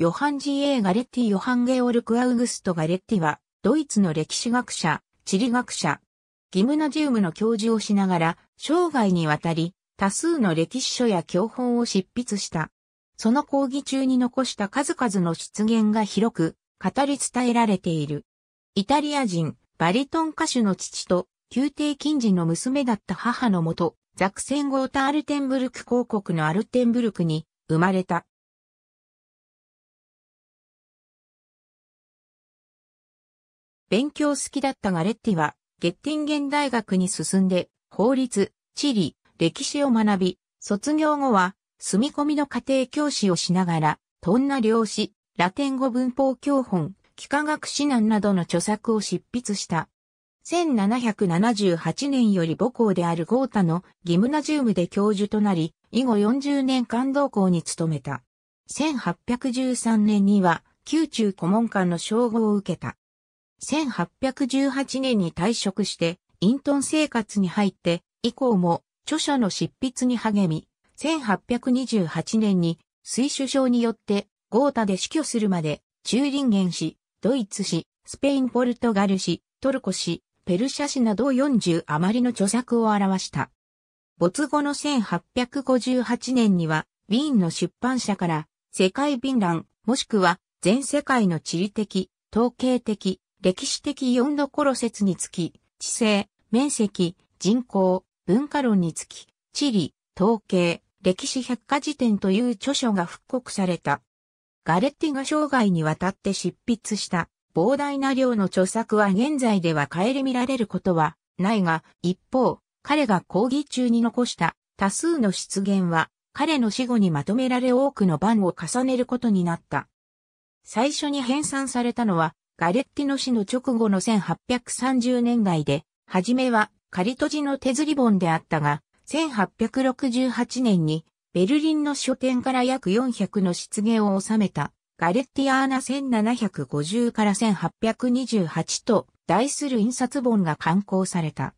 ヨハン・ジー・エー・ガレッティ・ヨハン・ゲオルク・アウグスト・ガレッティは、ドイツの歴史学者、地理学者、ギムナジウムの教授をしながら、生涯にわたり、多数の歴史書や教本を執筆した。その講義中に残した数々の出現が広く、語り伝えられている。イタリア人、バリトン歌手の父と、宮廷近似の娘だった母のもと、ザクセンゴータ・アルテンブルク公国のアルテンブルクに生まれた。勉強好きだったガレッティは、ゲッティンゲン大学に進んで、法律、地理、歴史を学び、卒業後は、住み込みの家庭教師をしながら、トンナ漁師、ラテン語文法教本、幾何学指南などの著作を執筆した。1778年より母校であるゴータのギムナジウムで教授となり、以後40年間同校に勤めた。1813年には、宮中顧問官の称号を受けた。1818年に退職して、隠遁生活に入って、以降も著書の執筆に励み、1828年に水首相によって豪太で死去するまで、中林元氏、ドイツ氏、スペイン・ポルトガル氏、トルコ氏、ペルシャ氏など40余りの著作を表した。没後の1858年には、ウィーンの出版社から、世界便覧、もしくは全世界の地理的、統計的、歴史的四度頃説につき、地勢、面積、人口、文化論につき、地理、統計、歴史百科事典という著書が復刻された。ガレッティが生涯にわたって執筆した膨大な量の著作は現在では顧みられることはないが、一方、彼が講義中に残した多数の出現は、彼の死後にまとめられ多くの版を重ねることになった。最初に編纂されたのは、ガレッティの死の直後の1830年代で、はじめは仮閉じの手釣り本であったが、1868年にベルリンの書店から約400の出現を収めたガレッティアーナ1750から1828と題する印刷本が刊行された。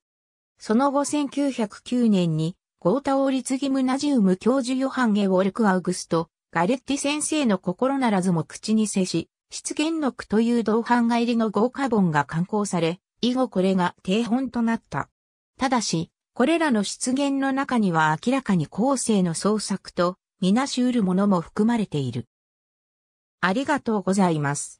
その後1909年にゴータオーリツギムナジウム教授ヨハンゲ・ウォルク・アウグスト、ガレッティ先生の心ならずも口に接し、現の録という同伴が入りの豪華本が刊行され、以後これが定本となった。ただし、これらの出現の中には明らかに後世の創作とみなしうるものも含まれている。ありがとうございます。